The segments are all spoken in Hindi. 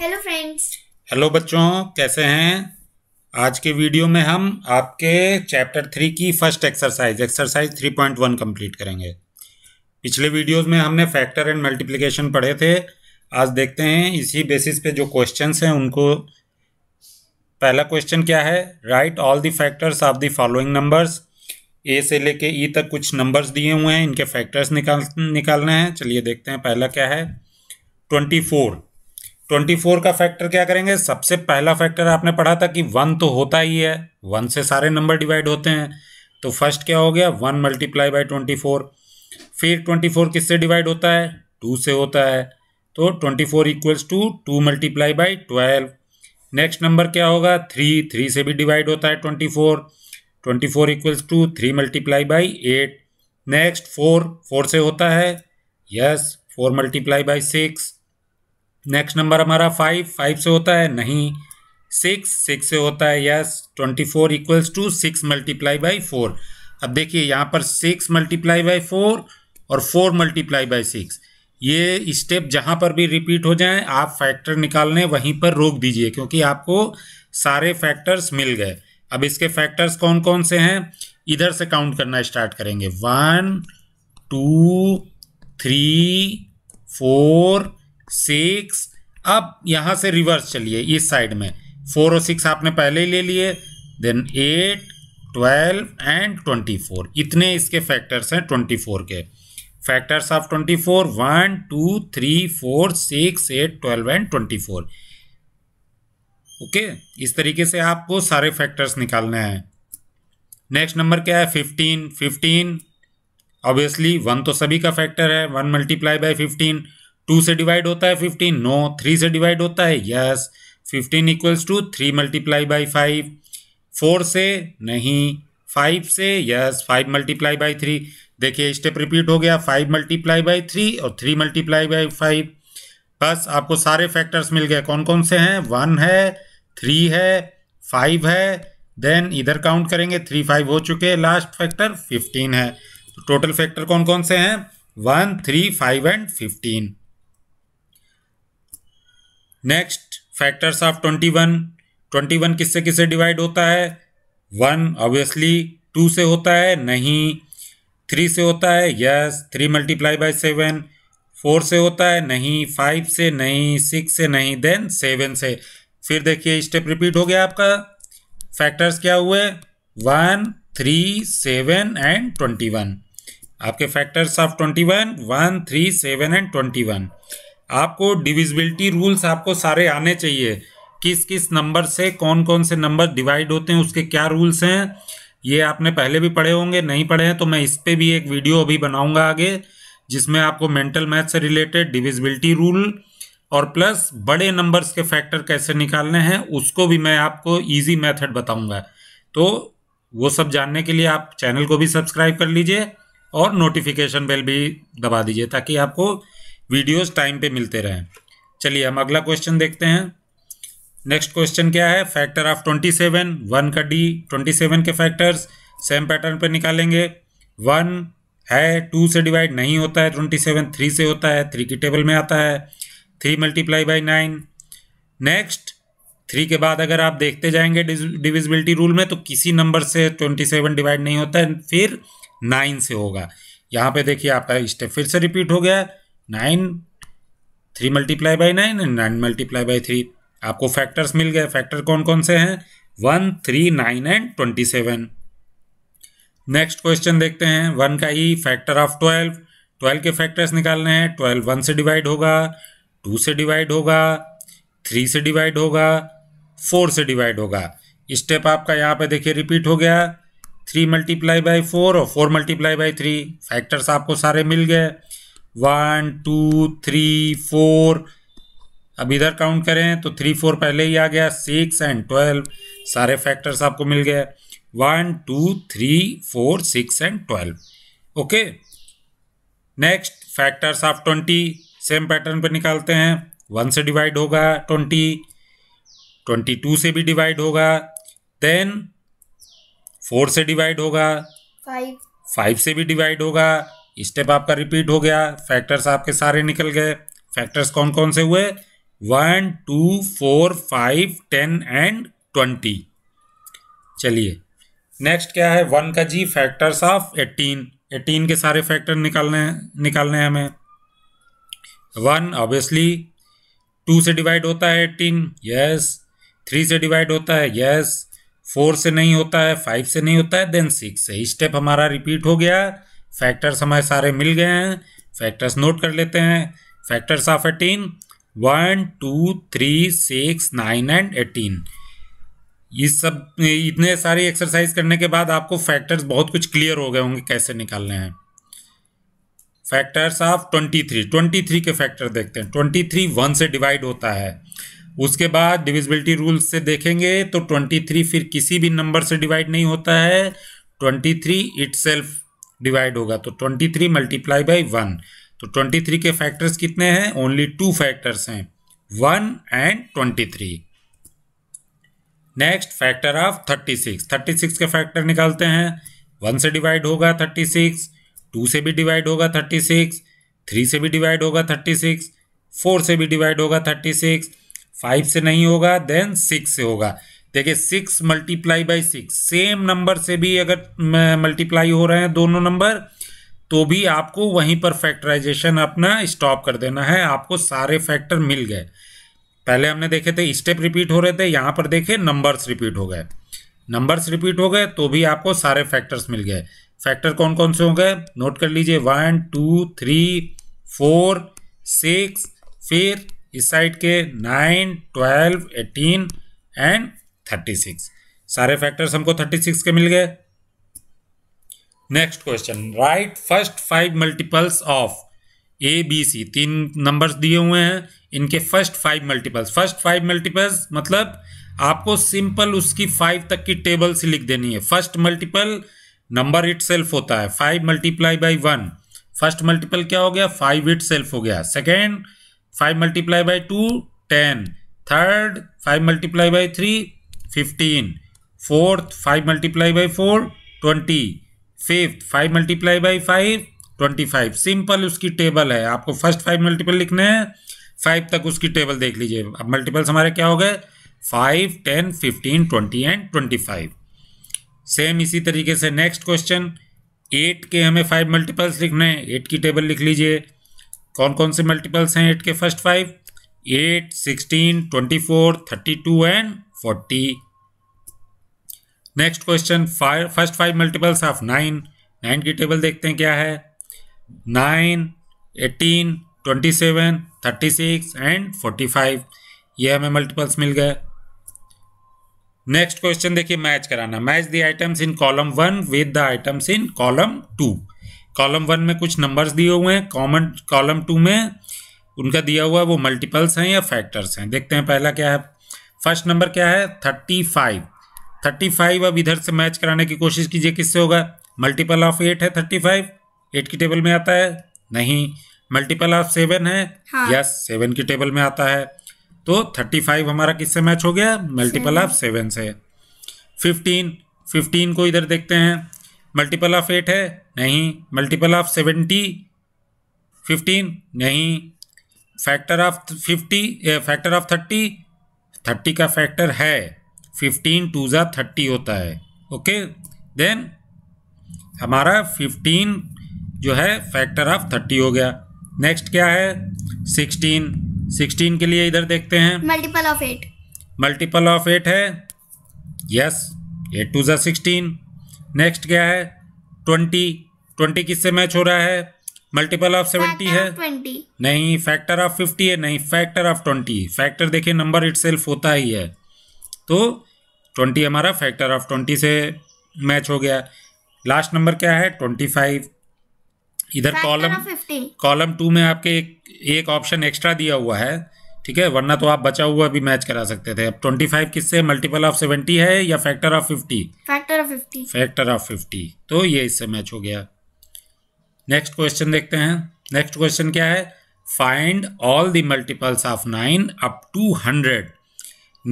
हेलो फ्रेंड्स हेलो बच्चों कैसे हैं आज के वीडियो में हम आपके चैप्टर थ्री की first exercise exercise three point one complete करेंगे पिछले वीडियोस में हमने फैक्टर एंड मल्टीप्लिकेशन पढ़े थे आज देखते हैं इसी बेसिस पे जो क्वेश्चंस हैं उनको पहला क्वेश्चन क्या है write all the factors of the following numbers A से लेके ई e तक कुछ नंबर्स दिए हुए हैं इनके फैक्टर्स निकाल निकालने हैं चलिए देखते हैं पहला क्या है ट्वेंटी फोर ट्वेंटी फोर का फैक्टर क्या करेंगे सबसे पहला फैक्टर आपने पढ़ा था कि वन तो होता ही है वन से सारे नंबर डिवाइड होते हैं तो फर्स्ट क्या हो गया one multiply by twenty four फिर ट्वेंटी फोर किससे डिवाइड होता है टू से होता है तो twenty four equals two two multiply by twelve next number क्या होगा थ्री थ्री से भी डिवाइड होता है twenty four twenty four equals two three multiply by eight next four four से होता है yes four multiply by six next number हमारा फाइव फाइव से होता है नहीं सिक्स सिक्स से होता है yes twenty four equals two six multiply by four अब देखिए यहाँ पर सिक्स मल्टीप्लाई बाई फोर और फोर मल्टीप्लाई बाई सिक्स ये स्टेप जहाँ पर भी रिपीट हो जाए आप फैक्टर निकालने वहीं पर रोक दीजिए क्योंकि आपको सारे फैक्टर्स मिल गए अब इसके फैक्टर्स कौन कौन से हैं इधर से काउंट करना स्टार्ट करेंगे one two three four six अब यहाँ से रिवर्स चलिए इस साइड में फोर और सिक्स आपने पहले ही ले लिए then eight twelve and twenty four इतने इसके फैक्टर्स हैं ट्वेंटी फोर के factors of twenty four one two three four six eight twelve and twenty four okay इस तरीके से आपको सारे फैक्टर्स निकालने हैं नेक्स्ट नंबर क्या है फिफ्टीन फिफ्टीन ऑब्वियसली वन तो सभी का फैक्टर है one multiply by fifteen two से डिवाइड होता है फिफ्टीन नो थ्री से डिवाइड होता है yes fifteen equals two three multiply by five four से नहीं फाइव से yes five multiply by three देखिए स्टेप रिपीट हो गया फाइव मल्टीप्लाई बाई थ्री और थ्री मल्टीप्लाई बाई फाइव बस आपको सारे फैक्टर्स मिल गए कौन कौन से हैं वन है थ्री है फाइव है देन इधर काउंट करेंगे थ्री फाइव हो चुके हैं लास्ट फैक्टर फिफ्टीन है तो टोटल फैक्टर कौन कौन से हैं one three five and fifteen next factors of twenty one twenty one किससे किससे डिवाइड होता है वन ऑब्वियसली टू से होता है नहीं थ्री से होता है yes three multiply by seven four से होता है नहीं फाइव से नहीं सिक्स से नहीं देन सेवन से फिर देखिए स्टेप रिपीट हो गया आपका फैक्टर्स क्या हुए one three seven and twenty one आपके factors of twenty one one three seven and twenty one आपको डिविजिबिलिटी रूल्स आपको सारे आने चाहिए किस किस नंबर से कौन कौन से नंबर डिवाइड होते हैं उसके क्या रूल्स हैं ये आपने पहले भी पढ़े होंगे नहीं पढ़े हैं तो मैं इस पर भी एक वीडियो अभी बनाऊंगा आगे जिसमें आपको मेंटल मैथ से रिलेटेड डिविजिबिलिटी रूल और प्लस बड़े नंबर्स के फैक्टर कैसे निकालने हैं उसको भी मैं आपको ईजी मैथड बताऊँगा तो वो सब जानने के लिए आप चैनल को भी सब्सक्राइब कर लीजिए और नोटिफिकेशन बेल भी दबा दीजिए ताकि आपको वीडियोस टाइम पे मिलते रहें चलिए हम अगला क्वेश्चन देखते हैं नेक्स्ट क्वेश्चन क्या है factor of twenty seven one का डी ट्वेंटी सेवन के फैक्टर्स सेम पैटर्न पर निकालेंगे वन है टू से डिवाइड नहीं होता है ट्वेंटी सेवन थ्री से होता है थ्री की टेबल में आता है three multiply by nine next three के बाद अगर आप देखते जाएंगे डिविजिबिलिटी रूल में तो किसी नंबर से ट्वेंटी सेवन डिवाइड नहीं होता है फिर नाइन से होगा यहाँ पे देखिए आपका स्टेप फिर से रिपीट हो गया है nine three multiply by nine and nine multiply by three आपको फैक्टर्स मिल गए फैक्टर कौन कौन से हैं one three nine and twenty seven next question देखते हैं वन का ही फैक्टर ऑफ ट्वेल्व ट्वेल्व के फैक्टर्स निकालने हैं ट्वेल्व वन से डिवाइड होगा टू से डिवाइड होगा थ्री से डिवाइड होगा फोर से डिवाइड होगा स्टेप आपका यहाँ पे देखिए रिपीट हो गया थ्री मल्टीप्लाई बाई फोर और four multiply by three factors आपको सारे मिल गए वन टू थ्री फोर अब इधर काउंट करें तो थ्री फोर पहले ही आ गया सिक्स एंड ट्वेल्व सारे फैक्टर्स आपको मिल गए one two three four six and twelve okay next factors of twenty same pattern पर निकालते हैं वन से डिवाइड होगा ट्वेंटी ट्वेंटी टू से भी डिवाइड होगा देन फोर से डिवाइड होगा फाइव फाइव से भी डिवाइड होगा स्टेप आपका रिपीट हो गया फैक्टर्स आपके सारे निकल गए फैक्टर्स कौन कौन से हुए one two four five ten and twenty चलिए नेक्स्ट क्या है वन का G factors of eighteen eighteen के सारे फैक्टर निकालने निकालने हैं हमें वन ऑब्वियसली टू से डिवाइड होता है एटीन यस थ्री से डिवाइड होता है यस फोर से नहीं होता है फाइव से नहीं होता है देन सिक्स है स्टेप हमारा रिपीट हो गया फैक्टर्स हमारे सारे मिल गए हैं फैक्टर्स नोट कर लेते हैं factors of eighteen one two three six nine and eighteen ये सब इतने सारी एक्सरसाइज करने के बाद आपको फैक्टर्स बहुत कुछ क्लियर हो गए होंगे कैसे निकालने हैं factors of twenty three twenty three के फैक्टर देखते हैं ट्वेंटी थ्री वन से डिवाइड होता है उसके बाद डिविजिबिलिटी रूल से देखेंगे तो ट्वेंटी थ्री फिर किसी भी नंबर से डिवाइड नहीं होता है twenty three itself divide होगा तो twenty three multiply by one तो ट्वेंटी थ्री के फैक्टर्स कितने हैं ओनली टू फैक्टर्स हैं one and twenty three next factor of thirty six thirty six के फैक्टर निकालते हैं वन से डिवाइड होगा थर्टी सिक्स टू से भी डिवाइड होगा थर्टी सिक्स थ्री से भी डिवाइड होगा थर्टी सिक्स फोर से भी डिवाइड होगा थर्टी सिक्स फाइव से नहीं होगा देन सिक्स से होगा देखिए six multiply by six same number से भी अगर मल्टीप्लाई हो रहे हैं दोनों नंबर तो भी आपको वहीं पर फैक्टराइजेशन अपना स्टॉप कर देना है आपको सारे फैक्टर मिल गए पहले हमने देखे थे स्टेप रिपीट हो रहे थे यहाँ पर देखे नंबर्स रिपीट हो गए नंबर्स रिपीट हो गए तो भी आपको सारे फैक्टर्स मिल गए फैक्टर कौन कौन से हो गए नोट कर लीजिए one two three four six फिर इस साइड के nine twelve eighteen and thirty six सारे फैक्टर्स हमको थर्टी सिक्स के मिल गए next question write first five multiples of A B C तीन नंबर्स दिए हुए हैं इनके first five multiples first five multiples मतलब आपको सिंपल उसकी फाइव तक की टेबल से लिख देनी है फर्स्ट मल्टीपल नंबर इट होता है five multiply by one first multiple क्या हो गया फाइव इट हो गया second five multiply by two ten third five multiply by three fifteen fourth five multiply by four twenty fifth five multiply by five twenty five simple उसकी टेबल है आपको फर्स्ट फाइव मल्टीपल लिखने हैं फाइव तक उसकी टेबल देख लीजिए अब मल्टीपल्स हमारे क्या हो गए five ten fifteen twenty and twenty five same इसी तरीके से नेक्स्ट क्वेश्चन एट के हमें फाइव मल्टीपल्स लिखने हैं एट की टेबल लिख लीजिए कौन कौन से मल्टीपल्स हैं एट के first five eight sixteen twenty four thirty two and forty next question first five multiples of nine nine की टेबल देखते हैं क्या है nine eighteen twenty seven thirty six and forty five ये हमें मल्टीपल्स मिल गए नेक्स्ट क्वेश्चन देखिए मैच कराना match the items in column one with the items in column two column one में कुछ नंबर्स दिए हुए हैं कॉमन कॉलम टू में उनका दिया हुआ वो मल्टीपल्स हैं या फैक्टर्स हैं देखते हैं पहला क्या है फर्स्ट नंबर क्या है थर्टी फाइव थर्टी फाइव अब इधर से मैच कराने की कोशिश कीजिए किससे होगा मल्टीपल ऑफ एट है थर्टी फाइव एट की टेबल में आता है नहीं मल्टीपल ऑफ सेवन है हाँ। यस सेवन की टेबल में आता है तो थर्टी फाइव हमारा किससे मैच हो गया मल्टीपल ऑफ सेवन से फिफ्टीन फिफ्टीन को इधर देखते हैं मल्टीपल ऑफ एट है नहीं मल्टीपल ऑफ सेवेंटी फिफ्टीन नहीं factor of fifty factor of thirty thirty का फैक्टर है फिफ्टीन टू ज़ा थर्टी होता है ओके देन हमारा फिफ्टीन जो है फैक्टर ऑफ थर्टी हो गया नेक्स्ट क्या है सिक्सटीन सिक्सटीन के लिए इधर देखते हैं multiple of eight multiple of eight है यस एट टू ज़ा सिक्सटीन नेक्स्ट क्या है ट्वेंटी ट्वेंटी किससे मैच हो रहा है मल्टीपल ऑफ सेवेंटी है 20. नहीं फैक्टर ऑफ फिफ्टी है नहीं फैक्टर ऑफ ट्वेंटी फैक्टर देखिए नंबर इट होता ही है तो ट्वेंटी हमारा फैक्टर ऑफ ट्वेंटी से मैच हो गया लास्ट नंबर क्या है ट्वेंटी फाइव इधर कॉलम कॉलम टू में आपके एक एक ऑप्शन एक्स्ट्रा दिया हुआ है ठीक है वरना तो आप बचा हुआ भी मैच करा सकते थे अब ट्वेंटी फाइव किससे मल्टीपल ऑफ सेवेंटी है या factor of fifty factor of fifty factor of fifty तो ये इससे मैच हो गया नेक्स्ट क्वेश्चन देखते हैं नेक्स्ट क्वेश्चन क्या है find all the multiples of nine up to hundred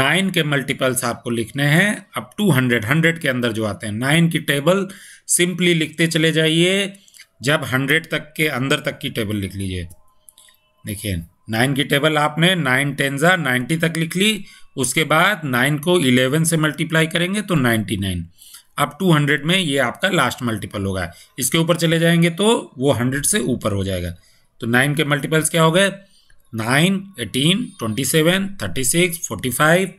nine के मल्टीपल्स आपको लिखने हैं अप टू हंड्रेड हंड्रेड के अंदर जो आते हैं नाइन की टेबल सिंपली लिखते चले जाइए जब हंड्रेड तक के अंदर तक की टेबल लिख लीजिए देखिए नाइन की टेबल आपने नाइन टेन ज़ा नाइन्टी तक लिख ली उसके बाद नाइन को इलेवन से मल्टीप्लाई करेंगे तो नाइन्टी नाइन अब 200 में ये आपका लास्ट मल्टीपल होगा इसके ऊपर चले जाएंगे तो वो 100 से ऊपर हो जाएगा तो नाइन के मल्टीपल्स क्या हो गए nine eighteen twenty seven thirty six forty five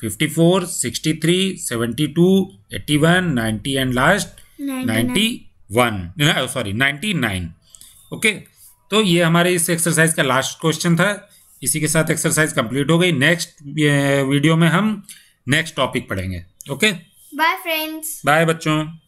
fifty four sixty three seventy two eighty one ninety and last ninety one sorry ninety nine okay तो ये हमारे इस एक्सरसाइज का लास्ट क्वेश्चन था इसी के साथ एक्सरसाइज कंप्लीट हो गई नेक्स्ट वीडियो में हम नेक्स्ट टॉपिक पढ़ेंगे okay okay? Bye friends bye बच्चों